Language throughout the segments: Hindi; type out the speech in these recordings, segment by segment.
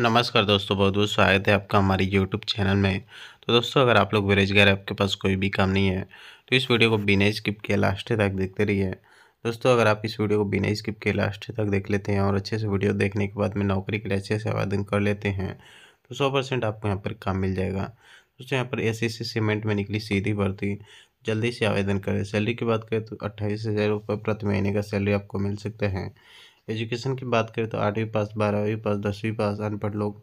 नमस्कार दोस्तों बहुत बहुत स्वागत है आपका हमारे यूट्यूब चैनल में तो दोस्तों अगर आप लोग बेरोजगार आपके पास कोई भी काम नहीं है तो इस वीडियो को बिना स्किप किए लास्ट तक देखते रहिए दोस्तों अगर आप इस वीडियो को बिना स्किप किए लास्ट तक देख लेते हैं और अच्छे से वीडियो देखने के बाद में नौकरी के लिए अच्छे से आवेदन कर लेते हैं तो सौ परसेंट आपको यहाँ पर काम मिल जाएगा दोस्तों यहाँ पर एस एस सीमेंट में निकली सीधी भर्ती जल्दी से आवेदन करें सैलरी की बात करें तो अट्ठाईस हज़ार रुपये प्रति महीने का सैलरी आपको मिल सकता है एजुकेशन की बात करें तो आठवीं पास बारहवीं पास दसवीं पास अनपढ़ लोग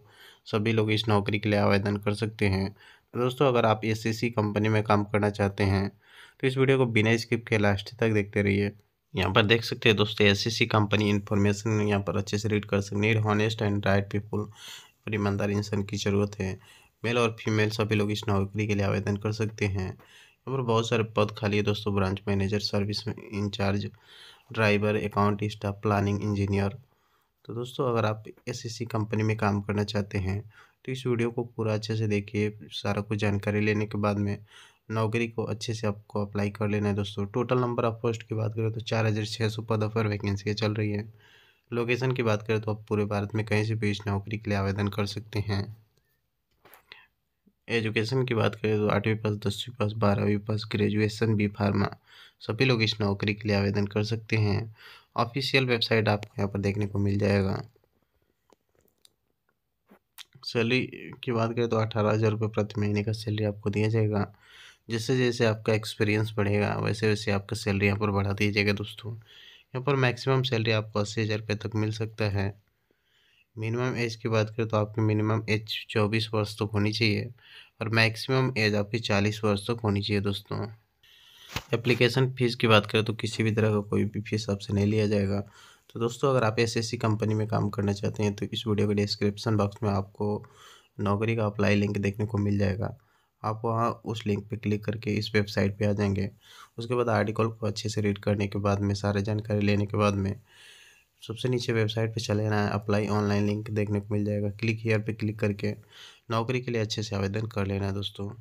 सभी लोग इस नौकरी के लिए आवेदन कर सकते हैं तो दोस्तों अगर आप एस कंपनी में काम करना चाहते हैं तो इस वीडियो को बिना स्किप के लास्ट तक देखते रहिए यहाँ पर देख सकते हैं दोस्तों एस कंपनी इन्फॉर्मेशन यहाँ पर अच्छे से रीड कर सकते need honest and right people ईमानदार इंसान की ज़रूरत है मेल और फीमेल सभी लोग इस नौकरी के लिए आवेदन कर सकते हैं यहाँ पर बहुत सारे पद खाली है दोस्तों branch manager service in charge driver account staff planning engineer तो दोस्तों अगर आप एसएससी कंपनी में काम करना चाहते हैं तो इस वीडियो को पूरा अच्छे से देखिए सारा कुछ जानकारी लेने के बाद में नौकरी को अच्छे से आपको अप्लाई कर लेना है दोस्तों टोटल नंबर ऑफ पोस्ट की बात करें तो चार हज़ार छः सौ पदों पर वैकेंसियाँ चल रही हैं लोकेशन की बात करें तो आप पूरे भारत में कहीं से भी इस नौकरी के लिए आवेदन कर सकते हैं एजुकेशन की बात करें तो आठवीं पास दसवीं पास बारहवीं पास ग्रेजुएशन बी फार्मा सभी लोग इस नौकरी के लिए आवेदन कर सकते हैं ऑफिशियल वेबसाइट आपको यहाँ पर देखने को मिल जाएगा सैलरी की बात करें तो अठारह हज़ार रुपये प्रति महीने का सैलरी आपको दिया जाएगा जैसे जैसे आपका एक्सपीरियंस बढ़ेगा वैसे वैसे आपका सैलरी यहाँ पर बढ़ा दिया जाएगा दोस्तों यहाँ पर मैक्सिमम सैलरी आपको अस्सी हज़ार रुपये तक मिल सकता है मिनिमम एज की बात करें तो आपकी मिनिमम एज चौबीस वर्ष तक होनी चाहिए और मैक्सिमम एज आपकी चालीस वर्ष तक होनी चाहिए दोस्तों एप्लीकेशन फ़ीस की बात करें तो किसी भी तरह का कोई भी फीस आपसे नहीं लिया जाएगा तो दोस्तों अगर आप एसएससी कंपनी में काम करना चाहते हैं तो इस वीडियो के डिस्क्रिप्शन बॉक्स में आपको नौकरी का अप्लाई लिंक देखने को मिल जाएगा आप वहाँ उस लिंक पर क्लिक करके इस वेबसाइट पर आ जाएंगे उसके बाद आर्टिकल को अच्छे से रीड करने के बाद में सारे जानकारी लेने के बाद में सबसे नीचे वेबसाइट पे चले जाना है अप्लाई ऑनलाइन लिंक देखने को मिल जाएगा क्लिक हेयर पे क्लिक करके नौकरी के लिए अच्छे से आवेदन कर लेना है दोस्तों